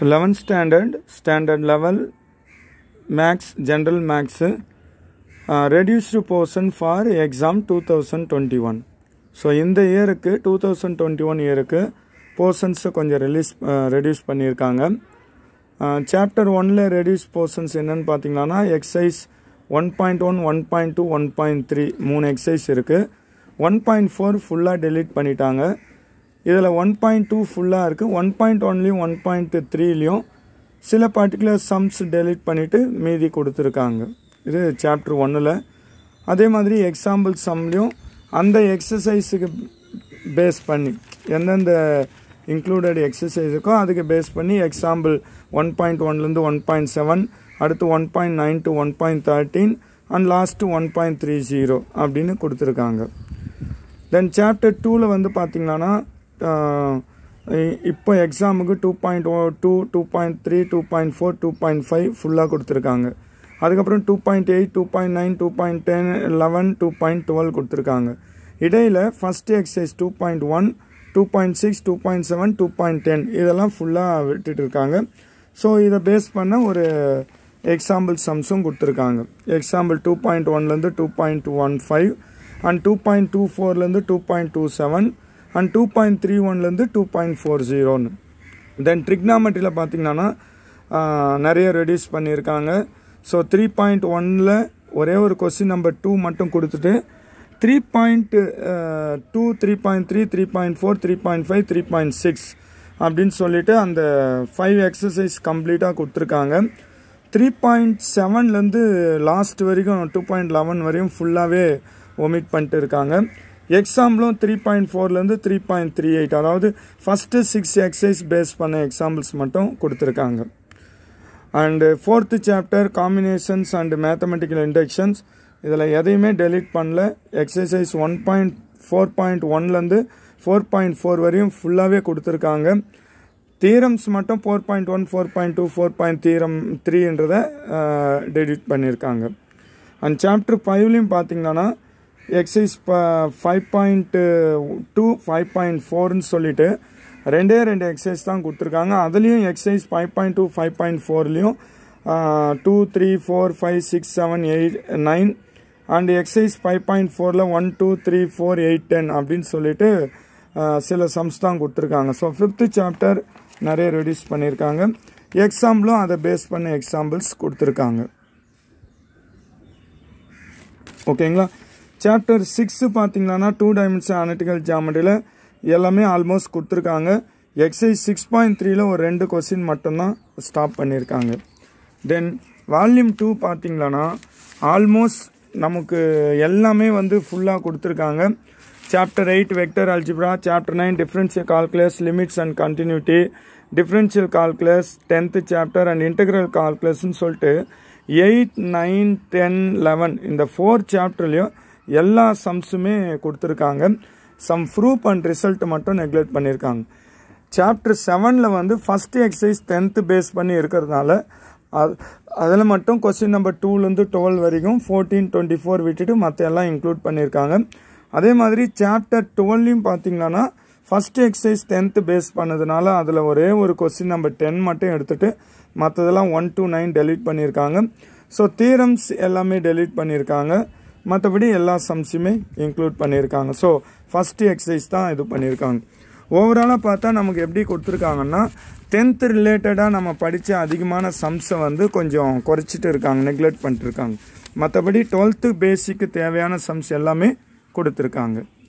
so eleventh standard standard level maths general maths reduced portion for exam two thousand twenty one so இந்த இயருக்கு two thousand twenty one இயருக்கு போர்ஷன்ஸை கொஞ்சம் release reduce uh, பண்ணியிருக்காங்க chapter ஒனில் reduce portions என்னென்னு பார்த்தீங்கன்னா exercise one point one one point two one point three மூணு எக்ஸசைஸ் இருக்குது ஒன் பாயிண்ட் ஃபோர் ஃபுல்லாக டெலீட் பண்ணிட்டாங்க இதில் ஒன் பாயிண்ட் டூ ஃபுல்லாக இருக்குது ஒன் பாயிண்ட் ஒன்லேயும் ஒன் பாயிண்ட் த்ரீலேயும் சில பர்டிகுலர் சம்ஸ் டெலிட் பண்ணிவிட்டு மீதி கொடுத்துருக்காங்க இது சாப்டர் ஒன்னில் அதே மாதிரி எக்ஸாம்பிள் சம்லேயும் அந்த எக்ஸசைஸுக்கு பேஸ் பண்ணி எந்தெந்த இன்க்ளூடட் எக்ஸசைஸுக்கோ அதுக்கு பேஸ் பண்ணி எக்ஸாம்பிள் ஒன் பாயிண்ட் ஒன்லேருந்து ஒன் பாயிண்ட் செவன் அடுத்து one point nine to one point thirteen and last one point three zero அப்படின்னு கொடுத்துருக்காங்க தென் சாப்டர் டூவில் வந்து பார்த்திங்கன்னா இப்போ எக்ஸாமுக்கு two point o two two point three two point four two point five ஃபுல்லாக கொடுத்துருக்காங்க அதுக்கப்புறம் two point eight two point nine two point ten eleven two point twelve கொடுத்துருக்காங்க இடையில் first exercise two point one two point six two point seven two point ten இதெல்லாம் ஃபுல்லாக விட்டுட்டு இருக்காங்க so இதை பேஸ் பண்ண ஒரு எக்ஸாம்பிள் சம்ஸும் கொடுத்துருக்காங்க எக்ஸாம்பிள் டூ பாயிண்ட் ஒன்லேருந்து two point one five and two point two ஃபோர்லேருந்து two point two seven and two point three ஒன்லேருந்து டூ பாயிண்ட் ஃபோர் ஜீரோன்னு தென் ட்ரிக்னாமெட்ரியில் பார்த்தீங்கன்னா நிறைய ரெடியூஸ் பண்ணியிருக்காங்க ஸோ த்ரீ பாயிண்ட் ஒனில் ஒரே ஒரு கொஸ்டின் நம்பர் டூ மட்டும் கொடுத்துட்டு three point two three point three three point four three point five three point six அப்படின்னு சொல்லிட்டு அந்த ஃபைவ் எக்ஸசைஸ் கம்ப்ளீட்டாக கொடுத்துருக்காங்க த்ரீ பாயிண்ட் செவன்லேருந்து லாஸ்ட் வரைக்கும் டூ பாயிண்ட் லெவன் வரையும் ஃபுல்லாகவே ஒமிட் பண்ணிட்டு இருக்காங்க எக்ஸாம்பிளும் த்ரீ பாயிண்ட் ஃபோர்லேருந்து த்ரீ பாயிண்ட் த்ரீ எயிட் அதாவது ஃபஸ்ட்டு சிக்ஸ் எக்ஸசைஸ் பேஸ் பண்ண எக்ஸாம்பிள்ஸ் மட்டும் கொடுத்துருக்காங்க and fourth chapter combinations and mathematical inductions இதில் எதையுமே டெலிட் பண்ணல exercise one point four point ஒன்லேருந்து ஃபோர் பாயிண்ட் ஃபோர் வரையும் ஃபுல்லாகவே கொடுத்துருக்காங்க தீரம்ஸ் மட்டும் four point one four point two four point theorem த்ரீன்றதை டெலிட் பண்ணியிருக்காங்க அண்ட் சாப்டர் ஃபைவ்லேயும் பார்த்தீங்கன்னா exercise five point two five point ஃபோர்னு சொல்லிட்டு ரெண்டே ரெண்டு எக்ஸைஸ் தான் கொடுத்துருக்காங்க அதுலேயும் exercise five point two five point ஃபோர்லேயும் two three four five six seven eight nine and exercise five point ஃபோரில் one two three four eight ten அப்படின்னு சொல்லிட்டு uh, சில சம்ஸ் தான் கொடுத்துருக்காங்க ஸோ ஃபிஃப்த்து சாப்டர் நிறைய ரெடியூஸ் பண்ணியிருக்காங்க எக்ஸாம்பிளும் அதை பேஸ் பண்ண எக்ஸாம்பிள்ஸ் கொடுத்துருக்காங்க ஓகேங்களா சாப்டர் சிக்ஸ் பார்த்தீங்கன்னா டூ டைமென்ஷன் அனட்டிக்கல் ஜாமெட்ரியில் எல்லாமே ஆல்மோஸ்ட் கொடுத்துருக்காங்க எக்ஸைஸ் சிக்ஸ் பாயிண்ட் த்ரீல ஒரு ரெண்டு கொஸ்டின் மட்டும்தான் ஸ்டாப் பண்ணியிருக்காங்க தென் வால்யூம் டூ பார்த்திங்களன்னா ஆல்மோஸ்ட் நமக்கு எல்லாமே வந்து ஃபுல்லாக கொடுத்துருக்காங்க chapter eight vector algebra chapter nine differential calculus limits and continuity differential calculus tenth chapter and integral கால்குலஸ்ன்னு சொல்லிட்டு எயிட் நைன் டென் லெவன் இந்த ஃபோர் சாப்டர்லேயும் எல்லா சம்ஸுமே கொடுத்துருக்காங்க சம் ப்ரூப் அண்ட் ரிசல்ட் மட்டும் நெக்லெக்ட் பண்ணியிருக்காங்க சாப்டர் செவனில் வந்து ஃபஸ்ட்டு எக்ஸசைஸ் டென்த்து பேஸ் பண்ணி இருக்கிறதுனால அது அதில் மட்டும் கொஸ்டின் நம்பர் டூலேருந்து டுவெல் வரைக்கும் ஃபோர்டீன் டுவெண்ட்டி ஃபோர் விட்டுட்டு மற்ற எல்லாம் இன்க்ளூட் பண்ணியிருக்காங்க அதே மாதிரி சாப்டர் டுவெல்லையும் பார்த்தீங்கன்னா ஃபஸ்ட்டு எக்ஸசைஸ் டென்த்து பேஸ் பண்ணதுனால அதில் ஒரே ஒரு கொஸ்டின் நம்பர் டென் மட்டும் எடுத்துகிட்டு மற்றதெல்லாம் ஒன் டூ நைன் டெலிட் பண்ணியிருக்காங்க ஸோ தீரம்ஸ் எல்லாமே டெலிட் பண்ணியிருக்காங்க மற்றபடி எல்லா சம்ஸுமே இன்க்ளூட் பண்ணியிருக்காங்க ஸோ ஃபஸ்ட்டு எக்ஸசைஸ் தான் இது பண்ணியிருக்காங்க ஓவராலாக பார்த்தா நமக்கு எப்படி கொடுத்துருக்காங்கன்னா டென்த்து ரிலேட்டடாக நம்ம படித்த அதிகமான சம்ஸை வந்து கொஞ்சம் குறைச்சிட்டு இருக்காங்க நெக்லெக்ட் பண்ணிட்டுருக்காங்க மற்றபடி டுவெல்த்து பேசிக்கு தேவையான சம்ஸ் எல்லாமே கொடுத்துருக்காங்க